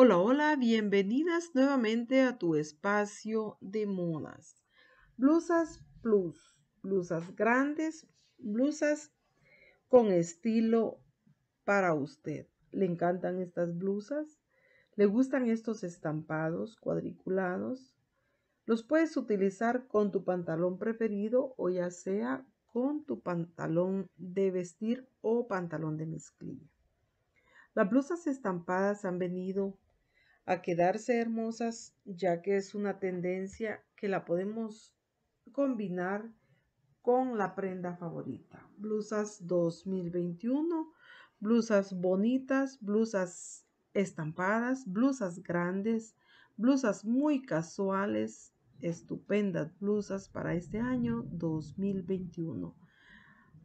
Hola, hola, bienvenidas nuevamente a tu espacio de modas. Blusas plus, blusas grandes, blusas con estilo para usted. ¿Le encantan estas blusas? ¿Le gustan estos estampados cuadriculados? Los puedes utilizar con tu pantalón preferido o ya sea con tu pantalón de vestir o pantalón de mezclilla. Las blusas estampadas han venido a quedarse hermosas, ya que es una tendencia que la podemos combinar con la prenda favorita. Blusas 2021, blusas bonitas, blusas estampadas, blusas grandes, blusas muy casuales, estupendas blusas para este año 2021.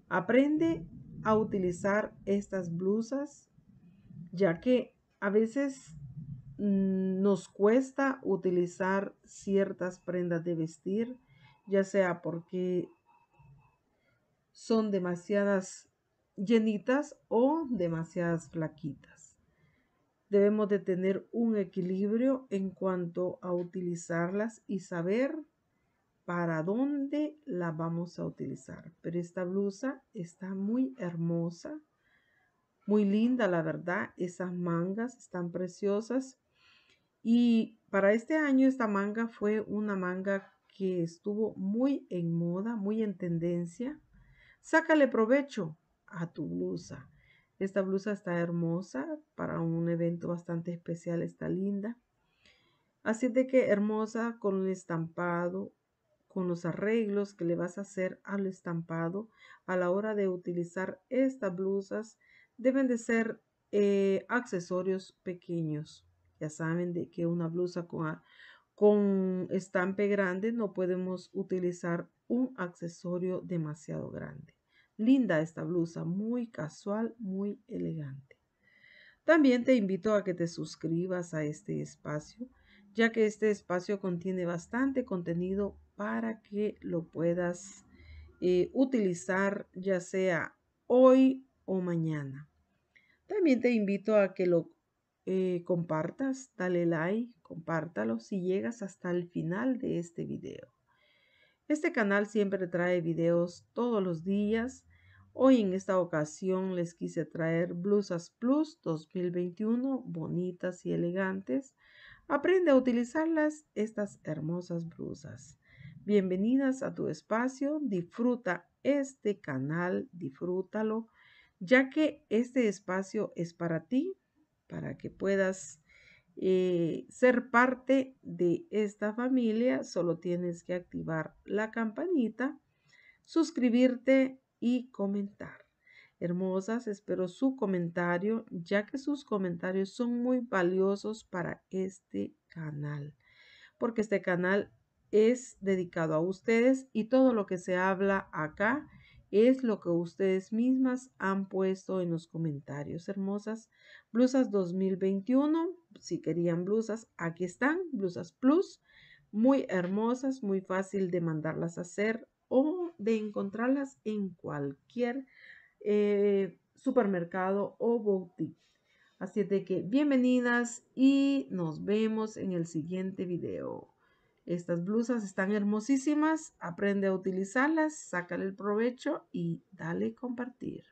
Aprende a utilizar estas blusas, ya que a veces Mm, nos cuesta utilizar ciertas prendas de vestir, ya sea porque son demasiadas llenitas o demasiadas flaquitas. Debemos de tener un equilibrio en cuanto a utilizarlas y saber para dónde la vamos a utilizar. Pero esta blusa está muy hermosa, muy linda la verdad. Esas mangas están preciosas y para este año esta manga fue una manga que estuvo muy en moda, muy en tendencia. Sácale provecho a tu blusa. Esta blusa está hermosa para un evento bastante especial, está linda. Así de que hermosa con el estampado, con los arreglos que le vas a hacer al estampado a la hora de utilizar estas blusas, deben de ser eh, accesorios pequeños. Ya saben de que una blusa con, con estampe grande no podemos utilizar un accesorio demasiado grande. Linda esta blusa, muy casual, muy elegante. También te invito a que te suscribas a este espacio, ya que este espacio contiene bastante contenido para que lo puedas eh, utilizar ya sea hoy o mañana. También te invito a que lo eh, compartas, dale like, compártalo si llegas hasta el final de este video. Este canal siempre trae videos todos los días. Hoy en esta ocasión les quise traer Blusas Plus 2021, bonitas y elegantes. Aprende a utilizarlas estas hermosas blusas. Bienvenidas a tu espacio, disfruta este canal, disfrútalo, ya que este espacio es para ti, para que puedas eh, ser parte de esta familia, solo tienes que activar la campanita, suscribirte y comentar. Hermosas, espero su comentario, ya que sus comentarios son muy valiosos para este canal, porque este canal es dedicado a ustedes y todo lo que se habla acá es lo que ustedes mismas han puesto en los comentarios, hermosas. Blusas 2021, si querían blusas, aquí están, blusas plus, muy hermosas, muy fácil de mandarlas a hacer o de encontrarlas en cualquier eh, supermercado o boutique. Así de que bienvenidas y nos vemos en el siguiente video. Estas blusas están hermosísimas, aprende a utilizarlas, sácale el provecho y dale compartir.